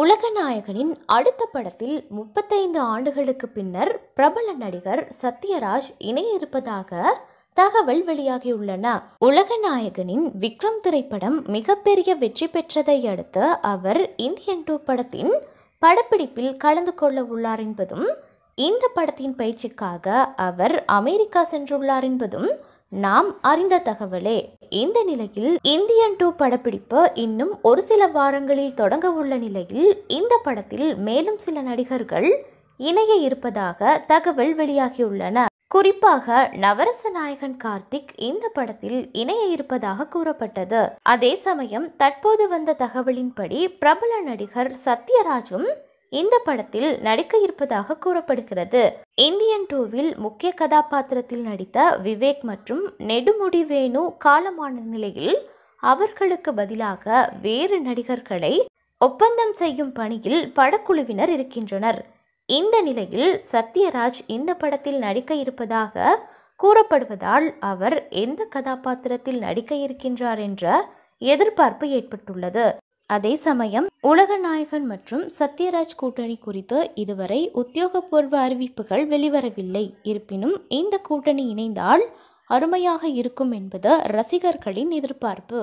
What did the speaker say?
உலகநாயகனின் அடுத்த படத்தில் முப்பத்தைந்து ஆண்டுகளுக்கு பின்னர் பிரபல நடிகர் சத்யராஜ் இணைய இருப்பதாக தகவல் வெளியாகியுள்ளன உலகநாயகனின் விக்ரம் திரைப்படம் மிகப்பெரிய வெற்றி பெற்றதை அடுத்து அவர் இந்தியன் டூ படத்தின் படப்பிடிப்பில் கலந்து கொள்ள உள்ளார் என்பதும் இந்த படத்தின் பயிற்சிக்காக அவர் அமெரிக்கா சென்றுள்ளார் என்பதும் நாம் அறிந்த தகவலே இந்த நிலையில் இந்தியன் டூ படப்பிடிப்பு இன்னும் ஒரு சில வாரங்களில் தொடங்க உள்ள நிலையில் இந்த படத்தில் மேலும் சில நடிகர்கள் இணைய இருப்பதாக தகவல் வெளியாகியுள்ளன குறிப்பாக நவரச நாயகன் கார்த்திக் இந்த படத்தில் இணைய இருப்பதாக கூறப்பட்டது அதே சமயம் தற்போது வந்த தகவலின்படி பிரபல நடிகர் சத்யராஜும் இந்த படத்தில் நடிக்க இருப்பதாக கூறப்படுகிறது இந்தியன் டூவில் முக்கிய கதாபாத்திரத்தில் நடித்த விவேக் மற்றும் நெடுமுடி வேணு காலமான நிலையில் அவர்களுக்கு பதிலாக வேறு நடிகர்களை ஒப்பந்தம் செய்யும் பணியில் படக்குழுவினர் இருக்கின்றனர் இந்த நிலையில் சத்யராஜ் இந்த படத்தில் நடிக்க இருப்பதாக கூறப்படுவதால் அவர் எந்த கதாபாத்திரத்தில் நடிக்க இருக்கின்றார் என்ற எதிர்பார்ப்பு ஏற்பட்டுள்ளது அதே சமயம் உலக நாயகன் மற்றும் சத்யராஜ் கூட்டணி குறித்து இதுவரை உத்தியோகபூர்வ அறிவிப்புகள் வெளிவரவில்லை இருப்பினும் இந்த கூட்டணி இணைந்தால் அருமையாக இருக்கும் என்பது ரசிகர்களின் எதிர்பார்ப்பு